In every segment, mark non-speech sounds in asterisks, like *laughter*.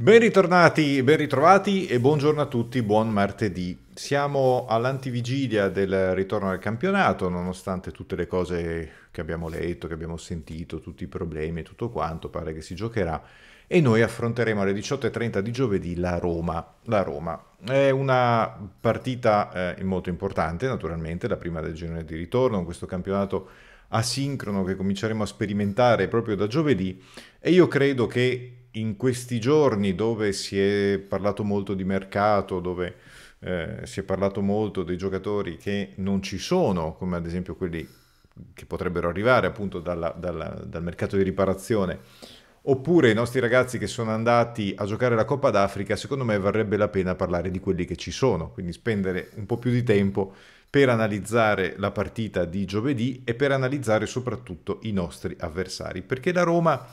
Ben ritornati, ben ritrovati e buongiorno a tutti, buon martedì. Siamo all'antivigilia del ritorno al campionato, nonostante tutte le cose che abbiamo letto, che abbiamo sentito, tutti i problemi e tutto quanto, pare che si giocherà. E noi affronteremo alle 18.30 di giovedì la Roma. La Roma è una partita eh, molto importante, naturalmente, la prima del girone di ritorno, in questo campionato asincrono che cominceremo a sperimentare proprio da giovedì e io credo che in questi giorni dove si è parlato molto di mercato, dove eh, si è parlato molto dei giocatori che non ci sono, come ad esempio quelli che potrebbero arrivare appunto dalla, dalla, dal mercato di riparazione, oppure i nostri ragazzi che sono andati a giocare la Coppa d'Africa, secondo me varrebbe la pena parlare di quelli che ci sono, quindi spendere un po' più di tempo per analizzare la partita di giovedì e per analizzare soprattutto i nostri avversari, perché la Roma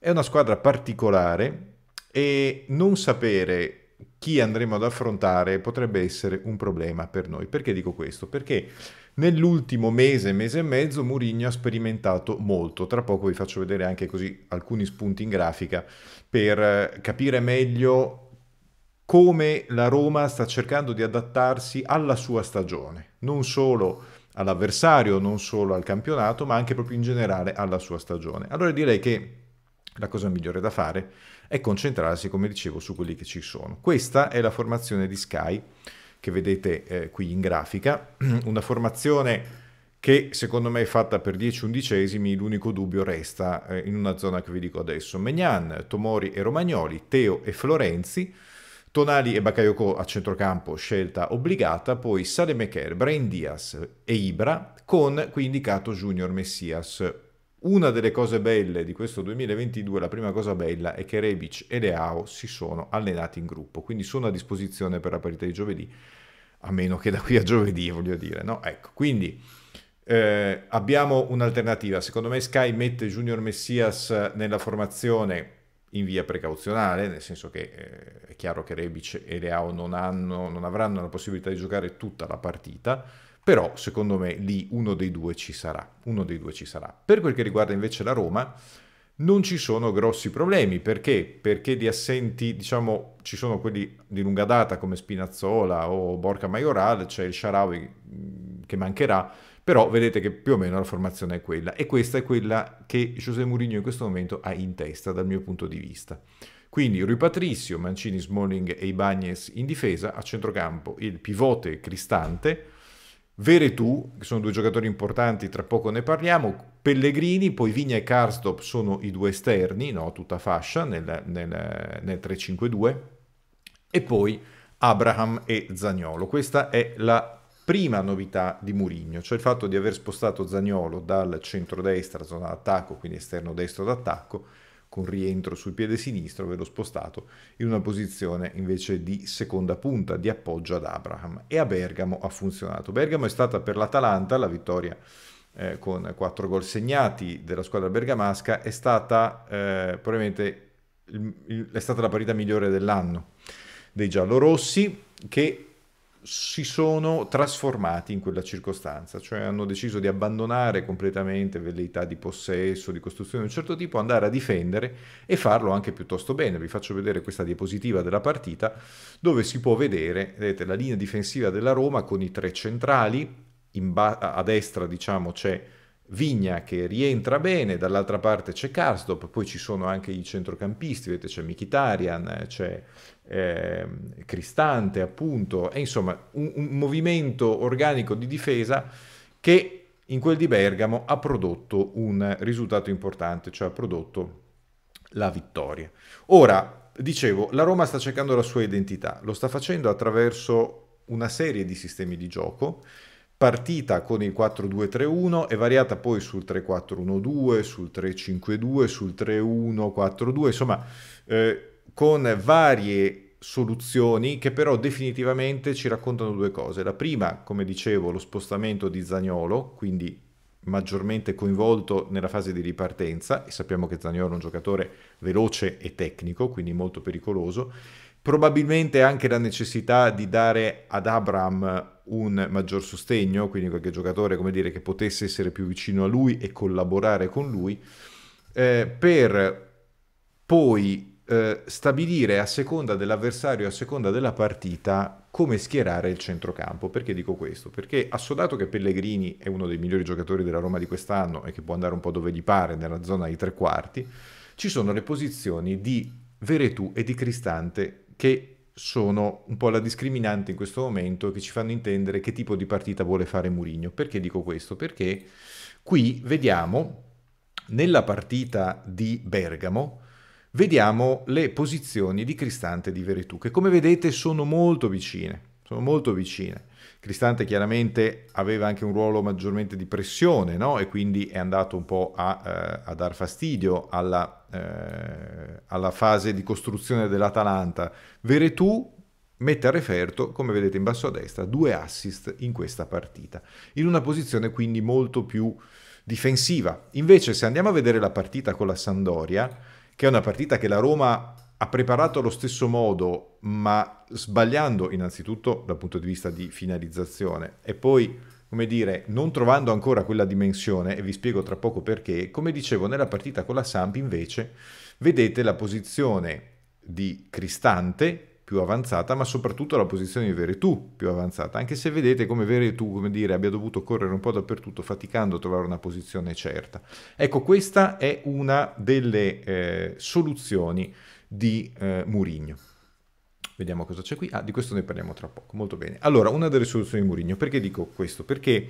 è una squadra particolare e non sapere chi andremo ad affrontare potrebbe essere un problema per noi. Perché dico questo? Perché nell'ultimo mese, mese e mezzo, Mourinho ha sperimentato molto. Tra poco vi faccio vedere anche così alcuni spunti in grafica per eh, capire meglio come la Roma sta cercando di adattarsi alla sua stagione, non solo all'avversario, non solo al campionato, ma anche proprio in generale alla sua stagione. Allora direi che la cosa migliore da fare è concentrarsi, come dicevo, su quelli che ci sono. Questa è la formazione di Sky che vedete eh, qui in grafica, *clears throat* una formazione che secondo me è fatta per 10 undicesimi, l'unico dubbio resta eh, in una zona che vi dico adesso, Megnan, Tomori e Romagnoli, Teo e Florenzi, Tonali e Bakayoko a centrocampo, scelta obbligata, poi Salem Kerr, Brain Diaz e Ibra, con qui indicato Junior Messias una delle cose belle di questo 2022, la prima cosa bella, è che Rebic e Leao si sono allenati in gruppo, quindi sono a disposizione per la partita di giovedì, a meno che da qui a giovedì, voglio dire, no? Ecco, quindi eh, abbiamo un'alternativa. Secondo me Sky mette Junior Messias nella formazione in via precauzionale, nel senso che eh, è chiaro che Rebic e Leao non, hanno, non avranno la possibilità di giocare tutta la partita, però secondo me lì uno dei due ci sarà, uno dei due ci sarà. Per quel che riguarda invece la Roma, non ci sono grossi problemi, perché? Perché di assenti, diciamo, ci sono quelli di lunga data come Spinazzola o Borca Maioral, c'è cioè il Sharawi mm, che mancherà, però vedete che più o meno la formazione è quella e questa è quella che José Mourinho in questo momento ha in testa dal mio punto di vista. Quindi Rui Patricio, Mancini, Smalling e Ibagnes in difesa, a centrocampo il pivote Cristante, Veretù, che sono due giocatori importanti, tra poco ne parliamo, Pellegrini, poi Vigna e Karstop sono i due esterni, no? tutta fascia nel, nel, nel 3-5-2, e poi Abraham e Zagnolo. Questa è la prima novità di Murigno, cioè il fatto di aver spostato Zagnolo dal centro-destra, zona d'attacco, quindi esterno destro d'attacco, con rientro sul piede sinistro ve l'ho spostato in una posizione invece di seconda punta, di appoggio ad Abraham. E a Bergamo ha funzionato. Bergamo è stata per l'Atalanta la vittoria eh, con quattro gol segnati della squadra bergamasca, è stata eh, probabilmente il, il, è stata la partita migliore dell'anno dei giallorossi che si sono trasformati in quella circostanza, cioè hanno deciso di abbandonare completamente velleità di possesso, di costruzione di un certo tipo, andare a difendere e farlo anche piuttosto bene. Vi faccio vedere questa diapositiva della partita dove si può vedere vedete, la linea difensiva della Roma con i tre centrali, ba- a destra diciamo c'è Vigna che rientra bene, dall'altra parte c'è Karsdorp, poi ci sono anche i centrocampisti, vedete c'è Mikitarian, c'è eh, Cristante appunto, e insomma un, un, movimento organico di difesa che in quel di Bergamo ha prodotto un risultato importante, cioè ha prodotto la vittoria. Ora, dicevo, la Roma sta cercando la sua identità, lo sta facendo attraverso una serie di sistemi di gioco, partita con il 4-2-3-1 e variata poi sul 3-4-1-2, sul 3-5-2, sul 3-1-4-2, insomma eh, con varie soluzioni che però definitivamente ci raccontano due cose. La prima, come dicevo, lo spostamento di Zagnolo, quindi maggiormente coinvolto nella fase di ripartenza e sappiamo che Zagnolo è un giocatore veloce e tecnico, quindi molto pericoloso probabilmente anche la necessità di dare ad Abraham un maggior sostegno, quindi qualche giocatore come dire, che potesse essere più vicino a lui e collaborare con lui, eh, per poi eh, stabilire a seconda dell'avversario, a seconda della partita, come schierare il centrocampo. Perché dico questo? Perché assodato che Pellegrini è uno dei migliori giocatori della Roma di quest'anno e che può andare un po' dove gli pare, nella zona di tre quarti, ci sono le posizioni di Veretù e di Cristante che sono un po' la discriminante in questo momento che ci fanno intendere che tipo di partita vuole fare Mourinho. Perché dico questo? Perché qui vediamo nella partita di Bergamo vediamo le posizioni di Cristante e di Veretù che come vedete sono molto vicine, sono molto vicine. Cristante chiaramente aveva anche un ruolo maggiormente di pressione no? e quindi è andato un po' a, eh, a dar fastidio alla eh, alla fase di costruzione dell'Atalanta, Veretù mette a referto, come vedete in basso a destra, due assist in questa partita, in una posizione quindi molto più difensiva. Invece se andiamo a vedere la partita con la Sandoria, che è una partita che la Roma ha preparato allo stesso modo, ma sbagliando innanzitutto dal punto di vista di finalizzazione e poi come dire, non trovando ancora quella dimensione, e vi spiego tra poco perché, come dicevo nella partita con la Samp invece, vedete la posizione di Cristante più avanzata, ma soprattutto la posizione di Veretù più avanzata, anche se vedete come Veretù, come dire, abbia dovuto correre un po' dappertutto faticando a trovare una posizione certa. Ecco, questa è una delle eh, soluzioni di eh, Murigno. Vediamo cosa c'è qui. Ah, di questo ne parliamo tra poco. Molto bene. Allora, una delle soluzioni di Mourinho. Perché dico questo? Perché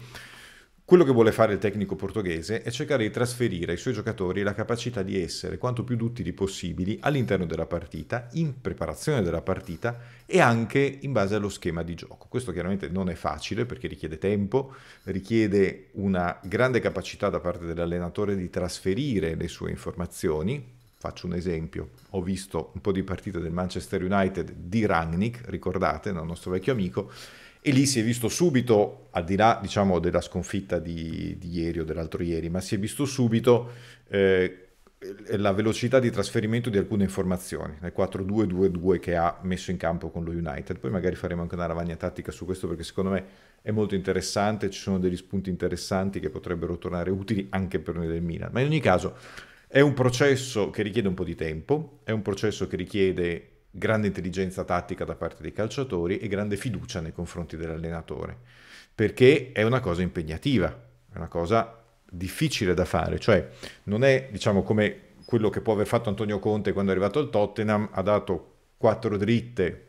quello che vuole fare il tecnico portoghese è cercare di trasferire ai suoi giocatori la capacità di essere quanto più duttili possibili all'interno della partita, in preparazione della partita e anche in base allo schema di gioco. Questo chiaramente non è facile perché richiede tempo, richiede una grande capacità da parte dell'allenatore di trasferire le sue informazioni Faccio un esempio, ho visto un po' di partite del Manchester United di Rangnick, ricordate, il nostro vecchio amico, e lì si è visto subito, al di là diciamo, della sconfitta di, di, ieri o dell'altro ieri, ma si è visto subito eh, la velocità di trasferimento di alcune informazioni nel 4-2-2-2 che ha messo in campo con lo United. Poi magari faremo anche una lavagna tattica su questo perché secondo me è molto interessante, ci sono degli spunti interessanti che potrebbero tornare utili anche per noi del Milan. Ma in ogni caso è un processo che richiede un po' di tempo, è un processo che richiede grande intelligenza tattica da parte dei calciatori e grande fiducia nei confronti dell'allenatore, perché è una cosa impegnativa, è una cosa difficile da fare, cioè non è diciamo come quello che può aver fatto Antonio Conte quando è arrivato al Tottenham, ha dato quattro dritte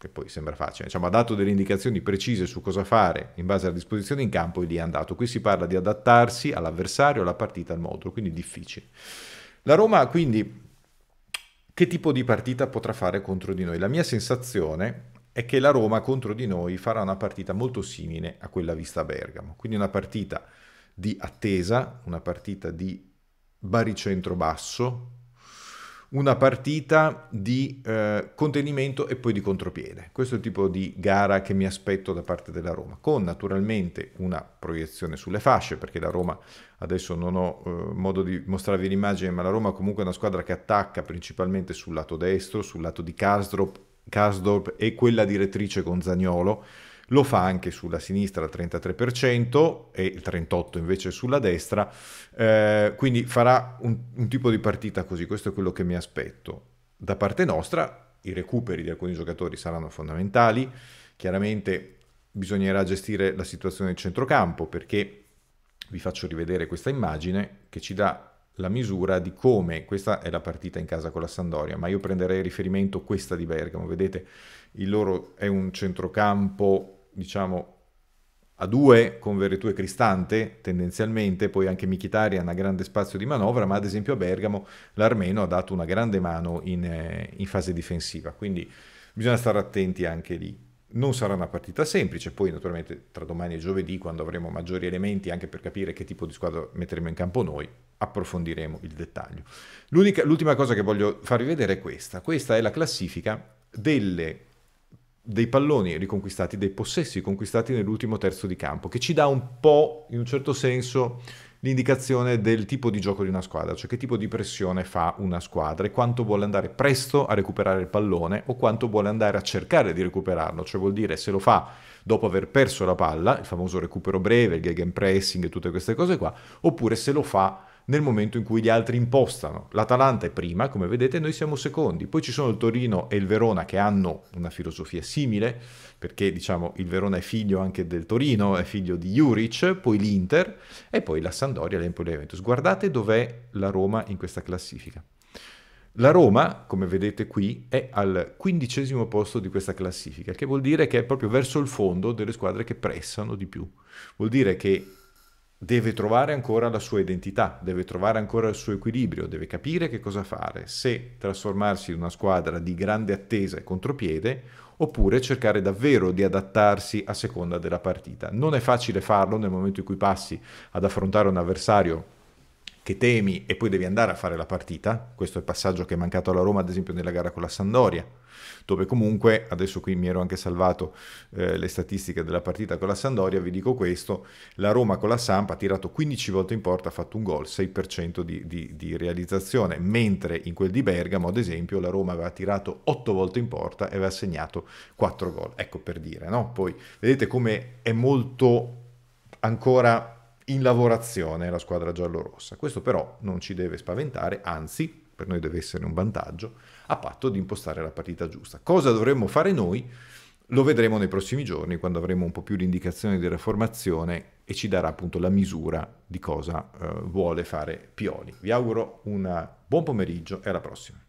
che poi sembra facile, diciamo, ha dato delle indicazioni precise su cosa fare in base alla disposizione in campo e lì è andato. Qui si parla di adattarsi all'avversario, alla partita, al modulo, quindi difficile. La Roma quindi che tipo di partita potrà fare contro di noi? La mia sensazione è che la Roma contro di noi farà una partita molto simile a quella vista a Bergamo, quindi una partita di attesa, una partita di baricentro basso, una partita di eh, contenimento e poi di contropiede. Questo è il tipo di gara che mi aspetto da parte della Roma, con naturalmente una proiezione sulle fasce, perché la Roma, adesso non ho eh, modo di mostrarvi l'immagine, ma la Roma comunque è una squadra che attacca principalmente sul lato destro, sul lato di Kasdorp, Kasdorp e quella direttrice con Zagnolo, lo fa anche sulla sinistra al 33% e il 38% invece sulla destra, eh, quindi farà un, un tipo di partita così, questo è quello che mi aspetto. Da parte nostra i recuperi di alcuni giocatori saranno fondamentali, chiaramente bisognerà gestire la situazione del centrocampo perché vi faccio rivedere questa immagine che ci dà la misura di come questa è la partita in casa con la Sandoria, ma io prenderei riferimento questa di Bergamo, vedete il loro è un centrocampo diciamo, a due con Veretù e Cristante tendenzialmente, poi anche Michitarian ha grande spazio di manovra, ma ad esempio a Bergamo l'Armeno ha dato una grande mano in, eh, in fase difensiva, quindi bisogna stare attenti anche lì. Non sarà una partita semplice, poi naturalmente tra domani e giovedì, quando avremo maggiori elementi anche per capire che tipo di squadra metteremo in campo noi, approfondiremo il dettaglio. l'ultima cosa che voglio farvi vedere è questa. Questa è la classifica delle dei palloni riconquistati, dei possessi conquistati nell'ultimo terzo di campo, che ci dà un po', in un certo senso, l'indicazione del tipo di gioco di una squadra, cioè che tipo di pressione fa una squadra e quanto vuole andare presto a recuperare il pallone o quanto vuole andare a cercare di recuperarlo, cioè vuol dire se lo fa dopo aver perso la palla, il famoso recupero breve, il gegenpressing e tutte queste cose qua, oppure se lo fa nel momento in cui gli altri impostano. L'Atalanta è prima, come vedete, noi siamo secondi. Poi ci sono il Torino e il Verona che hanno una filosofia simile, perché diciamo il Verona è figlio anche del Torino, è figlio di Juric, poi l'Inter e poi la Sandoria, l'Empoli e Juventus. Guardate dov'è la Roma in questa classifica. La Roma, come vedete qui, è al quindicesimo posto di questa classifica, che vuol dire che è proprio verso il fondo delle squadre che pressano di più. Vuol dire che deve trovare ancora la sua identità, deve trovare ancora il suo equilibrio, deve capire che cosa fare, se trasformarsi in una squadra di grande attesa e contropiede oppure cercare davvero di adattarsi a seconda della partita. Non è facile farlo nel momento in cui passi ad affrontare un avversario che temi e poi devi andare a fare la partita. Questo è il passaggio che è mancato alla Roma, ad esempio, nella gara con la Sandoria, dove comunque, adesso qui mi ero anche salvato eh, le statistiche della partita con la Sandoria, vi dico questo, la Roma con la Sampa ha tirato 15 volte in porta, ha fatto un gol, 6% di, di, di realizzazione, mentre in quel di Bergamo, ad esempio, la Roma aveva tirato 8 volte in porta e aveva segnato 4 gol. Ecco per dire, no? Poi vedete come è molto ancora in lavorazione la squadra giallorossa. Questo però non ci deve spaventare, anzi per noi deve essere un vantaggio, a patto di impostare la partita giusta. Cosa dovremmo fare noi? Lo vedremo nei prossimi giorni, quando avremo un po' più l'indicazione della formazione e ci darà appunto la misura di cosa eh, vuole fare Pioli. Vi auguro un buon pomeriggio e alla prossima.